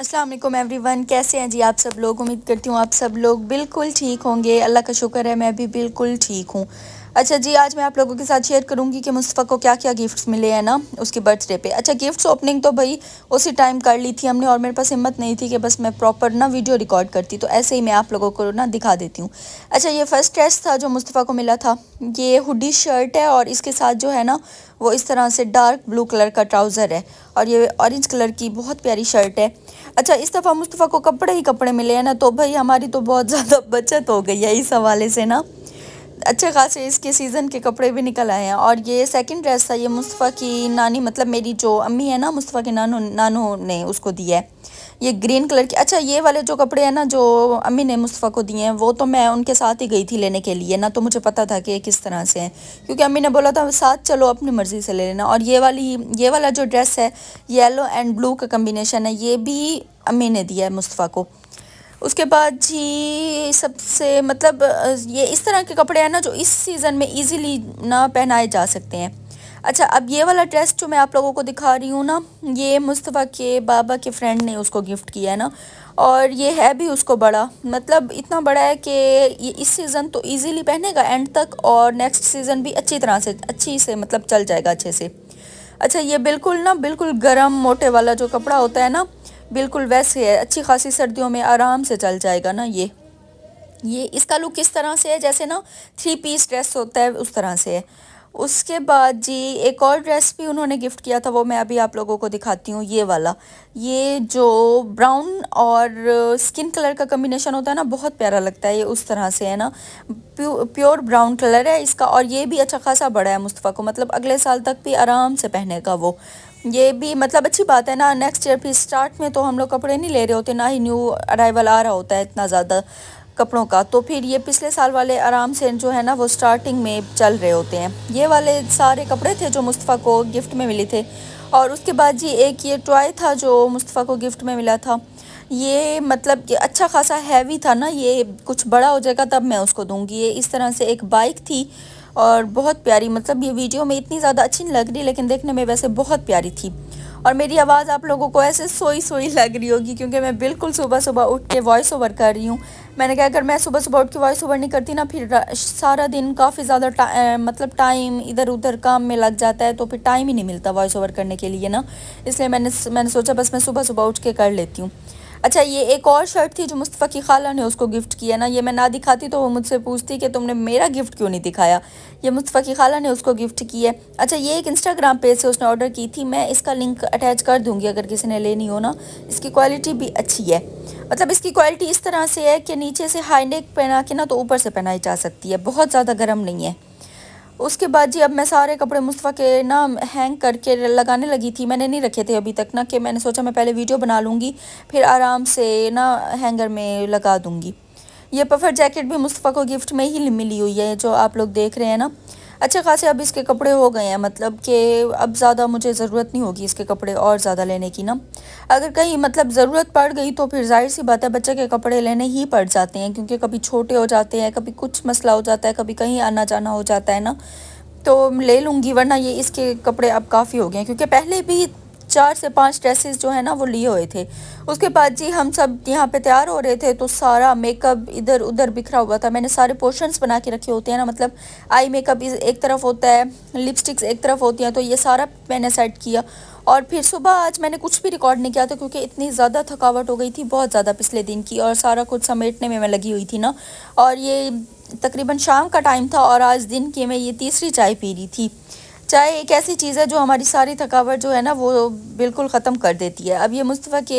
Aslam every one कैसे हैं जी आप सब लोग उम्मीद करती हूँ आप सब लोग बिल्कुल ठीक होंगे अल्लाह का शुक्र है मैं भी बिल्कुल ठीक हूँ अच्छा जी आज मैं आप लोगों के साथ शेयर करूँगी कि मुस्तफ़ा को क्या क्या गिफ्ट्स मिले हैं ना उसके बर्थडे पे अच्छा गिफ्ट्स ओपनिंग तो भाई उसी टाइम कर ली थी हमने और मेरे पास हिम्मत नहीं थी कि बस मैं प्रॉपर ना वीडियो रिकॉर्ड करती तो ऐसे ही मैं आप लोगों को ना दिखा देती हूँ अच्छा ये फर्स्ट ड्रेस था जो मुस्तफ़ा को मिला था ये हुडी शर्ट है और इसके साथ जो है ना वो इस तरह से डार्क ब्लू कलर का ट्राउज़र है और ये ऑरेंज कलर की बहुत प्यारी शर्ट है अच्छा इस दफ़ा मुस्तफ़ा को कपड़े ही कपड़े मिले हैं ना तो भाई हमारी तो बहुत ज़्यादा बचत हो गई है इस हवाले से ना अच्छे खासे इसके सीज़न के कपड़े भी निकल आए हैं और ये सेकंड ड्रेस था ये मुस्तफ़ा की नानी मतलब मेरी जो अम्मी है ना मुस्तफ़ा के नानू नानू ने उसको दिया है ये ग्रीन कलर के अच्छा ये वाले जो कपड़े हैं ना जो अम्मी ने मुस्तफ़ा को दिए हैं वो तो मैं उनके साथ ही गई थी लेने के लिए ना तो मुझे पता था कि किस तरह से हैं क्योंकि अम्मी ने बोला था साथ चलो अपनी मर्ज़ी से ले लेना और ये वाली ये वाला जो ड्रेस है येलो एंड ब्लू का कम्बिनेशन है ये भी अम्मी ने दिया है मुस्तफ़ा को उसके बाद जी सबसे मतलब ये इस तरह के कपड़े हैं ना जो इस सीज़न में इजीली ना पहनाए जा सकते हैं अच्छा अब ये वाला ड्रेस जो मैं आप लोगों को दिखा रही हूँ ना ये मुस्तफ़ा के बाबा के फ्रेंड ने उसको गिफ्ट किया है ना और ये है भी उसको बड़ा मतलब इतना बड़ा है कि ये इस सीज़न तो इजीली पहनेगा एंड तक और नेक्स्ट सीज़न भी अच्छी तरह से अच्छी से मतलब चल जाएगा अच्छे से अच्छा ये बिल्कुल ना बिल्कुल गर्म मोटे वाला जो कपड़ा होता है ना बिल्कुल वैसे है अच्छी खासी सर्दियों में आराम से चल जाएगा ना ये ये इसका लुक किस तरह से है जैसे ना थ्री पीस ड्रेस होता है उस तरह से है उसके बाद जी एक और ड्रेस भी उन्होंने गिफ्ट किया था वो मैं अभी आप लोगों को दिखाती हूँ ये वाला ये जो ब्राउन और स्किन कलर का कम्बिनेशन होता है ना बहुत प्यारा लगता है ये उस तरह से है ना प्यो, प्योर ब्राउन कलर है इसका और ये भी अच्छा खासा बड़ा है मुस्तफ़ा को मतलब अगले साल तक भी आराम से पहनेगा वो ये भी मतलब अच्छी बात है ना नेक्स्ट ईयर फिर स्टार्ट में तो हम लोग कपड़े नहीं ले रहे होते ना ही न्यू अराइवल आ रहा होता है इतना ज़्यादा कपड़ों का तो फिर ये पिछले साल वाले आराम से जो है ना वो स्टार्टिंग में चल रहे होते हैं ये वाले सारे कपड़े थे जो मुस्तफ़ा को गिफ्ट में मिले थे और उसके बाद जी एक ये टॉय था जो मुस्तफ़ा को गिफ्ट में मिला था ये मतलब ये अच्छा खासा हैवी था ना ये कुछ बड़ा हो जाएगा तब मैं उसको दूंगी ये इस तरह से एक बाइक थी और बहुत प्यारी मतलब ये वीडियो में इतनी ज़्यादा अच्छी नहीं लग रही लेकिन देखने में वैसे बहुत प्यारी थी और मेरी आवाज़ आप लोगों को ऐसे सोई सोई लग रही होगी क्योंकि मैं बिल्कुल सुबह सुबह उठ के वॉइस ओवर कर रही हूँ मैंने कहा अगर मैं सुबह सुबह उठ के वॉइस ओवर नहीं करती ना फिर सारा दिन काफ़ी ज़्यादा टा, मतलब टाइम इधर उधर काम में लग जाता है तो फिर टाइम ही नहीं मिलता वॉइस ओवर करने के लिए ना इसलिए मैंने मैंने सोचा बस मैं सुबह सुबह उठ के कर लेती हूँ अच्छा ये एक और शर्ट थी जो मुस्तफ़ा की खाला ने उसको गिफ्ट किया ना ये मैं ना दिखाती तो वो मुझसे पूछती कि तुमने मेरा गिफ्ट क्यों नहीं दिखाया ये मुस्तफ़ा की खाला ने उसको गिफ्ट किया अच्छा ये एक इंस्टाग्राम पेज से उसने ऑर्डर की थी मैं इसका लिंक अटैच कर दूँगी अगर किसी ने लेनी हो ना इसकी क्वालिटी भी अच्छी है मतलब इसकी क्वालिटी इस तरह से है कि नीचे से हाई नेक पहना के ना तो ऊपर से पहनाई जा सकती है बहुत ज़्यादा गर्म नहीं है उसके बाद जी अब मैं सारे कपड़े मुस्तफ़ा के ना हैंग करके लगाने लगी थी मैंने नहीं रखे थे अभी तक ना कि मैंने सोचा मैं पहले वीडियो बना लूँगी फिर आराम से ना हैंगर में लगा दूँगी ये पफर जैकेट भी मुस्तफ़ा को गिफ्ट में ही मिली हुई है जो आप लोग देख रहे हैं ना अच्छे खासे अब इसके कपड़े हो गए हैं मतलब कि अब ज़्यादा मुझे ज़रूरत नहीं होगी इसके कपड़े और ज़्यादा लेने की ना अगर कहीं मतलब ज़रूरत पड़ गई तो फिर जाहिर सी बात है बच्चे के कपड़े लेने ही पड़ जाते हैं क्योंकि कभी छोटे हो जाते हैं कभी कुछ मसला हो जाता है कभी कहीं आना जाना हो जाता है ना तो ले लूँगी वरना ये इसके कपड़े अब काफ़ी हो गए हैं क्योंकि पहले भी चार से पांच ड्रेसेस जो है ना वो लिए हुए थे उसके बाद जी हम सब यहाँ पे तैयार हो रहे थे तो सारा मेकअप इधर उधर बिखरा हुआ था मैंने सारे पोर्शंस बना के रखे होते हैं ना मतलब आई मेकअप एक तरफ होता है लिपस्टिक्स एक तरफ होती हैं तो ये सारा मैंने सेट किया और फिर सुबह आज मैंने कुछ भी रिकॉर्ड नहीं किया था क्योंकि इतनी ज़्यादा थकावट हो गई थी बहुत ज़्यादा पिछले दिन की और सारा कुछ समेटने में मैं लगी हुई थी ना और ये तकरीबन शाम का टाइम था और आज दिन की मैं ये तीसरी चाय पी रही थी चाय एक ऐसी चीज़ है जो हमारी सारी थकावट जो है ना वो बिल्कुल ख़त्म कर देती है अब ये मुस्तफ़ा के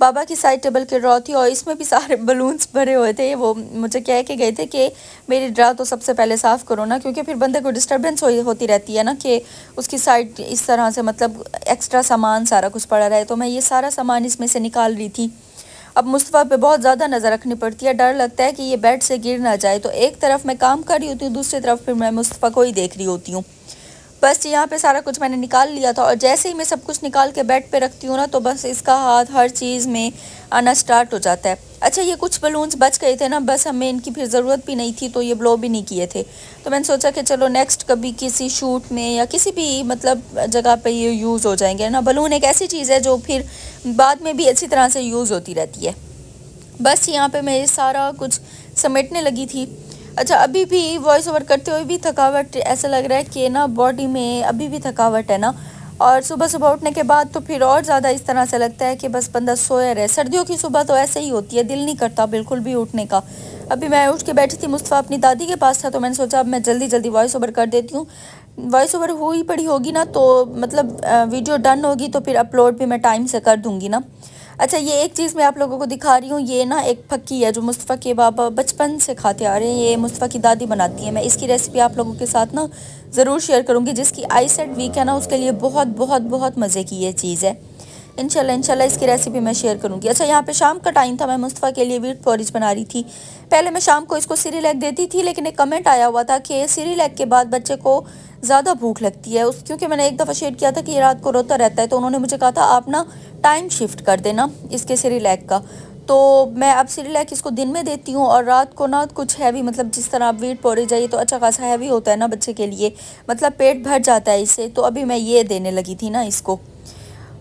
बाबा की साइड टेबल के ड्रॉ थी और इसमें भी सारे बलून्स भरे हुए थे वो मुझे कह के गए थे कि मेरी ड्रा तो सबसे पहले साफ़ करो ना क्योंकि फिर बंदे को डिस्टर्बेंस हो, होती रहती है ना कि उसकी साइड इस तरह से मतलब एक्स्ट्रा सामान सारा कुछ पड़ा रहे तो मैं ये सारा सामान इसमें से निकाल रही थी अब मुस्तफ़ा पे बहुत ज़्यादा नज़र रखनी पड़ती है डर लगता है कि ये बेड से गिर ना जाए तो एक तरफ मैं काम कर रही होती हूँ दूसरी तरफ फिर मैं मुस्तफ़ा को ही देख रही होती हूँ बस यहाँ पे सारा कुछ मैंने निकाल लिया था और जैसे ही मैं सब कुछ निकाल के बेड पे रखती हूँ ना तो बस इसका हाथ हर चीज़ में आना स्टार्ट हो जाता है अच्छा ये कुछ बलून्स बच गए थे ना बस हमें इनकी फिर ज़रूरत भी नहीं थी तो ये ब्लो भी नहीं किए थे तो मैंने सोचा कि चलो नेक्स्ट कभी किसी शूट में या किसी भी मतलब जगह पर ये यूज़ हो जाएंगे ना बलून एक ऐसी चीज़ है जो फिर बाद में भी अच्छी तरह से यूज़ होती रहती है बस यहाँ पर मैं सारा कुछ समेटने लगी थी अच्छा अभी भी वॉइस ओवर करते हुए भी थकावट ऐसा लग रहा है कि ना बॉडी में अभी भी थकावट है ना और सुबह सुबह उठने के बाद तो फिर और ज़्यादा इस तरह से लगता है कि बस बंदा सोया रहे सर्दियों की सुबह तो ऐसे ही होती है दिल नहीं करता बिल्कुल भी उठने का अभी मैं उठ के बैठी थी मुस्तफ़ा अपनी दादी के पास था तो मैंने सोचा अब मैं जल्दी जल्दी वॉइस ओवर कर देती हूँ वॉइस ओवर हुई पड़ी होगी ना तो मतलब वीडियो डन होगी तो फिर अपलोड भी मैं टाइम से कर दूँगी ना अच्छा ये एक चीज़ मैं आप लोगों को दिखा रही हूँ ये ना एक फक्की है जो मुस्तफ़ा के बाबा बचपन से खाते आ रहे हैं ये मुस्तफ़ा की दादी बनाती है मैं इसकी रेसिपी आप लोगों के साथ ना ज़रूर शेयर करूँगी जिसकी आई सेट वीक है ना उसके लिए बहुत बहुत बहुत मज़े की ये चीज़ है इनशाला इनशाला इसकी रेसिपी मैं शेयर करूँगी अच्छा यहाँ पे शाम का टाइम था मैं मुस्तफ़ा के लिए वीट पॉरिज बना रही थी पहले मैं शाम को इसको सीरी लैग देती थी लेकिन एक कमेंट आया हुआ था कि सीरी लैग के बाद बच्चे को ज़्यादा भूख लगती है उस क्योंकि मैंने एक दफ़ा शेयर किया था कि ये रात को रोता रहता है तो उन्होंने मुझे कहा था आप ना टाइम शिफ्ट कर देना इसके सीरी लैग का तो मैं अब लैग इसको दिन में देती हूँ और रात को ना कुछ हैवी मतलब जिस तरह आप वीट पौड़े जाइए तो अच्छा खासा हैवी होता है ना बच्चे के लिए मतलब पेट भर जाता है इससे तो अभी मैं ये देने लगी थी ना इसको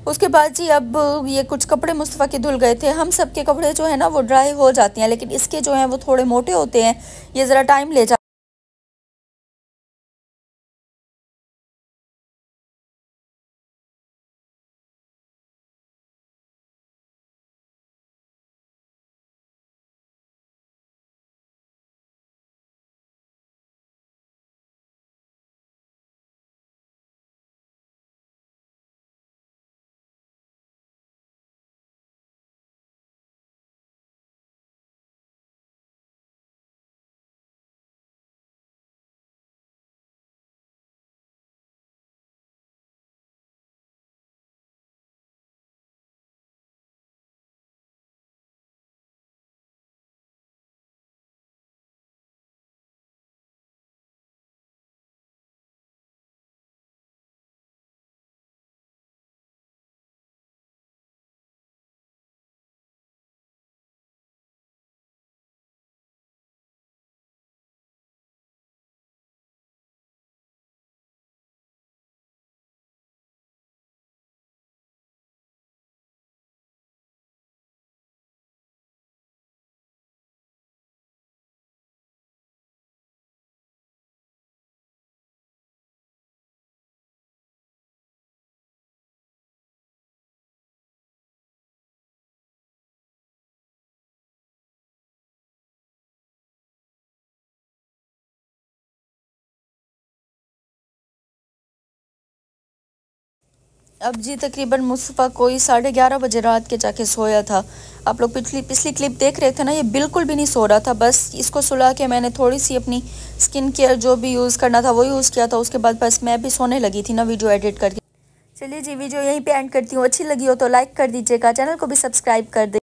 उसके बाद जी अब ये कुछ कपड़े मुस्तफ़ा के धुल गए थे हम सब के कपड़े जो है ना वो ड्राई हो जाते हैं लेकिन इसके जो हैं वो थोड़े मोटे होते हैं ये ज़रा टाइम ले जा अब जी तकरीबन मुस्तफ़ा कोई साढ़े ग्यारह बजे रात के जाके सोया था आप लोग पिछली पिछली क्लिप देख रहे थे ना ये बिल्कुल भी नहीं सो रहा था बस इसको सुला के मैंने थोड़ी सी अपनी स्किन केयर जो भी यूज़ करना था वो यूज़ किया था उसके बाद बस मैं भी सोने लगी थी ना वीडियो एडिट करके चलिए जी वीडियो यहीं पर एंड करती हूँ अच्छी लगी हो तो लाइक कर दीजिएगा चैनल को भी सब्सक्राइब कर दे